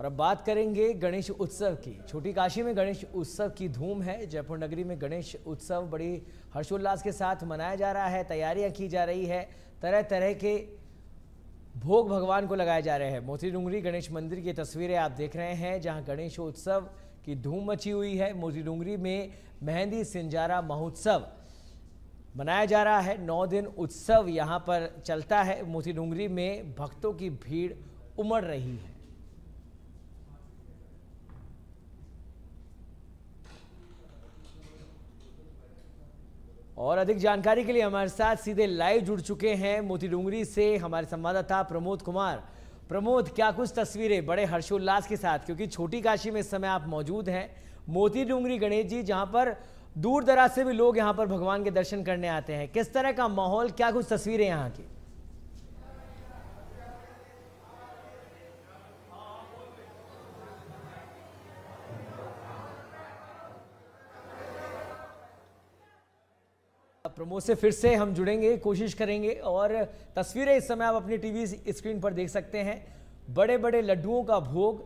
और अब बात करेंगे गणेश उत्सव की छोटी काशी में गणेश उत्सव की धूम है जयपुर नगरी में गणेश उत्सव बड़ी हर्षोल्लास के साथ मनाया जा रहा है तैयारियां की जा रही है तरह तरह के भोग भगवान को लगाए जा रहे हैं मोती डूंगरी गणेश मंदिर की तस्वीरें आप देख रहे हैं जहाँ उत्सव की धूम मची हुई है मोती डूंगरी में मेहंदी सिंजारा महोत्सव मनाया जा रहा है नौ दिन उत्सव यहाँ पर चलता है मोती डूंगरी में भक्तों की भीड़ उमड़ रही है और अधिक जानकारी के लिए हमारे साथ सीधे लाइव जुड़ चुके हैं मोती डूंगरी से हमारे संवाददाता प्रमोद कुमार प्रमोद क्या कुछ तस्वीरें बड़े हर्षोल्लास के साथ क्योंकि छोटी काशी में इस समय आप मौजूद हैं मोती डूंगरी गणेश जी जहां पर दूर दराज से भी लोग यहां पर भगवान के दर्शन करने आते हैं किस तरह का माहौल क्या कुछ तस्वीरें यहाँ की प्रमोद से फिर से हम जुड़ेंगे कोशिश करेंगे और तस्वीरें इस समय आप अपनी टीवी स्क्रीन पर देख सकते हैं बड़े बड़े लड्डुओं का भोग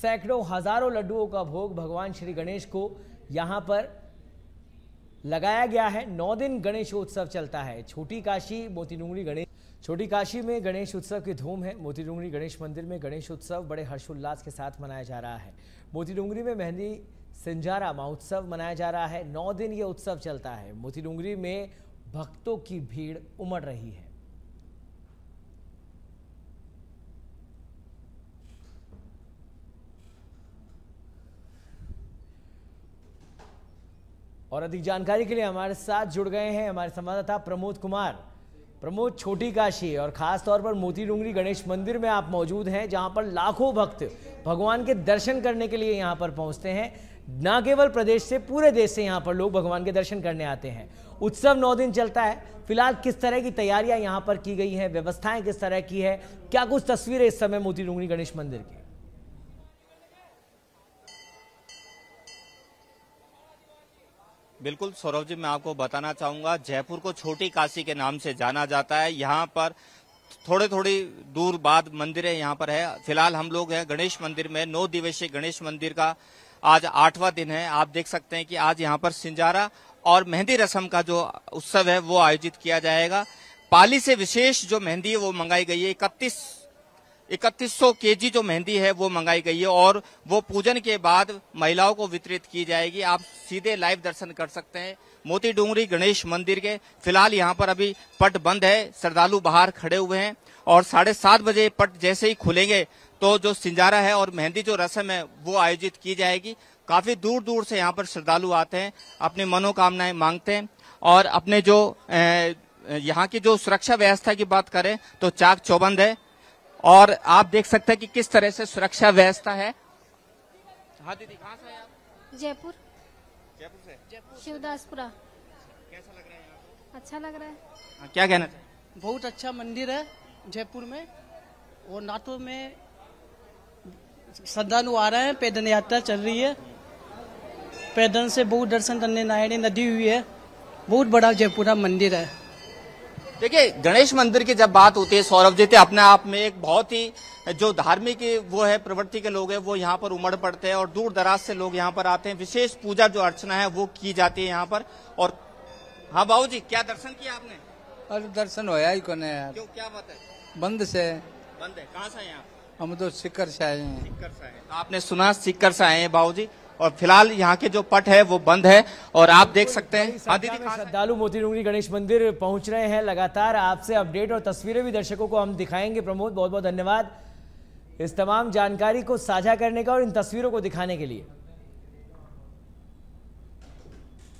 सैकड़ों हजारों लड्डुओं का भोग भगवान श्री गणेश को यहाँ पर लगाया गया है नौ दिन गणेशोत्सव चलता है छोटी काशी मोती गणेश छोटी काशी में गणेश उत्सव की धूम है मोती गणेश मंदिर में गणेश उत्सव बड़े हर्षोल्लास के साथ मनाया जा रहा है मोती में मेहंदी सिंजारा महोत्सव मनाया जा रहा है नौ दिन ये उत्सव चलता है मोती डूंगरी में भक्तों की भीड़ उमड़ रही है और अधिक जानकारी के लिए हमारे साथ जुड़ गए हैं हमारे संवाददाता प्रमोद कुमार प्रमोद छोटी काशी और खास तौर पर मोती डूंगरी गणेश मंदिर में आप मौजूद हैं जहां पर लाखों भक्त भगवान के दर्शन करने के लिए यहां पर पहुंचते हैं न केवल प्रदेश से पूरे देश से यहाँ पर लोग भगवान के दर्शन करने आते हैं उत्सव नौ दिन चलता है फिलहाल किस तरह की तैयारियां यहाँ पर की गई हैं व्यवस्थाएं किस तरह की है क्या कुछ तस्वीरें इस समय मोती डूंगरी गणेश मंदिर की बिल्कुल सौरभ जी मैं आपको बताना चाहूंगा जयपुर को छोटी काशी के नाम से जाना जाता है यहाँ पर थोड़े थोड़ी दूर बाद है यहाँ पर है फिलहाल हम लोग हैं गणेश मंदिर में नौ दिवसीय गणेश मंदिर का आज आठवां दिन है आप देख सकते हैं कि आज यहाँ पर सिंजारा और मेहंदी रस्म का जो उत्सव है वो आयोजित किया जाएगा पाली से विशेष जो मेहंदी है वो मंगाई गई है इकतीस इकतीस केजी जो मेहंदी है वो मंगाई गई है और वो पूजन के बाद महिलाओं को वितरित की जाएगी आप सीधे लाइव दर्शन कर सकते हैं मोती डूंगरी गणेश मंदिर के फिलहाल यहाँ पर अभी पट बंद है श्रद्धालु बाहर खड़े हुए हैं और साढ़े सात बजे पट जैसे ही खुलेंगे तो जो सिंजारा है और मेहंदी जो रस्म है वो आयोजित की जाएगी काफी दूर दूर से यहाँ पर श्रद्धालु आते हैं अपनी मनोकामनाएं मांगते हैं और अपने जो यहाँ की जो सुरक्षा व्यवस्था की बात करें तो चाक चौबंद है और आप देख सकते हैं कि किस तरह से सुरक्षा व्यवस्था है हाँ दीदी कहाँ से आप जयपुर जयपुर से जयपुर शिवदासपुरा कैसा लग रहा है आपको अच्छा लग रहा है हाँ, क्या कहना था बहुत अच्छा मंदिर है जयपुर में और नाटो तो में श्रद्धालु आ रहे हैं पैदल यात्रा चल रही है पैदल से बहुत दर्शन करने नारायणी नदी हुई है बहुत बड़ा जयपुरा मंदिर है देखिए गणेश मंदिर की जब बात होती है सौरभ जी थे अपने आप में एक बहुत ही जो धार्मिक वो है प्रवृत्ति के लोग हैं वो यहाँ पर उमड़ पड़ते हैं और दूर दराज से लोग यहाँ पर आते हैं विशेष पूजा जो अर्चना है वो की जाती है यहाँ पर और हाँ बाबू जी क्या दर्शन किया आपने अरे दर्शन होया ही कोने यार क्यों क्या बात है बंद से बंद है कहाँ से यहाँ हम तो सिक्कर से आए हैं सिक्कर से आए आपने सुना सिक्कर से आए हैं बाबू जी और फिलहाल यहाँ के जो पट है वो बंद है और आप देख सकते हैं श्रद्धालु मोती डूंगरी गणेश मंदिर पहुंच रहे हैं लगातार आपसे अपडेट और तस्वीरें भी दर्शकों को हम दिखाएंगे प्रमोद बहुत बहुत धन्यवाद इस तमाम जानकारी को साझा करने का और इन तस्वीरों को दिखाने के लिए